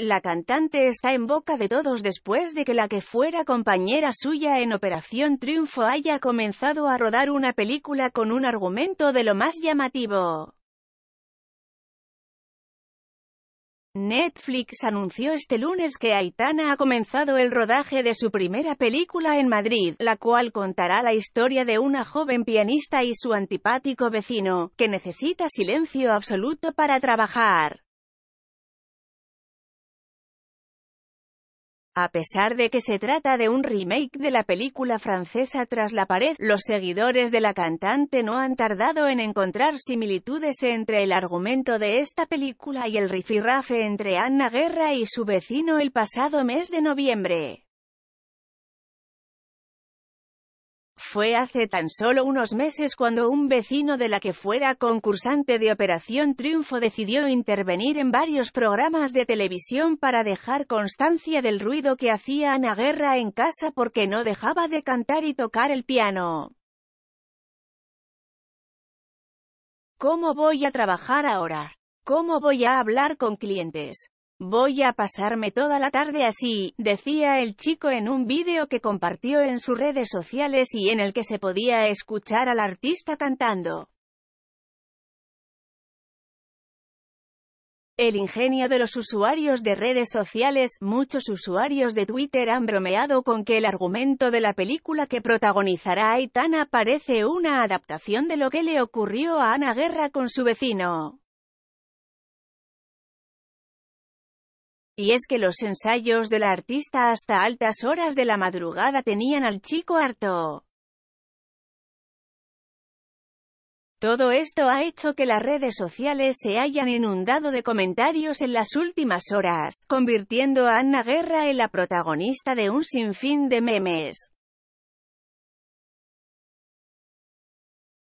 La cantante está en boca de todos después de que la que fuera compañera suya en Operación Triunfo haya comenzado a rodar una película con un argumento de lo más llamativo. Netflix anunció este lunes que Aitana ha comenzado el rodaje de su primera película en Madrid, la cual contará la historia de una joven pianista y su antipático vecino, que necesita silencio absoluto para trabajar. A pesar de que se trata de un remake de la película francesa Tras la pared, los seguidores de la cantante no han tardado en encontrar similitudes entre el argumento de esta película y el rifirrafe entre Anna Guerra y su vecino el pasado mes de noviembre. Fue hace tan solo unos meses cuando un vecino de la que fuera concursante de Operación Triunfo decidió intervenir en varios programas de televisión para dejar constancia del ruido que hacía Ana Guerra en casa porque no dejaba de cantar y tocar el piano. ¿Cómo voy a trabajar ahora? ¿Cómo voy a hablar con clientes? Voy a pasarme toda la tarde así, decía el chico en un vídeo que compartió en sus redes sociales y en el que se podía escuchar al artista cantando. El ingenio de los usuarios de redes sociales, muchos usuarios de Twitter han bromeado con que el argumento de la película que protagonizará Aitana parece una adaptación de lo que le ocurrió a Ana Guerra con su vecino. Y es que los ensayos de la artista hasta altas horas de la madrugada tenían al chico harto. Todo esto ha hecho que las redes sociales se hayan inundado de comentarios en las últimas horas, convirtiendo a Ana Guerra en la protagonista de un sinfín de memes.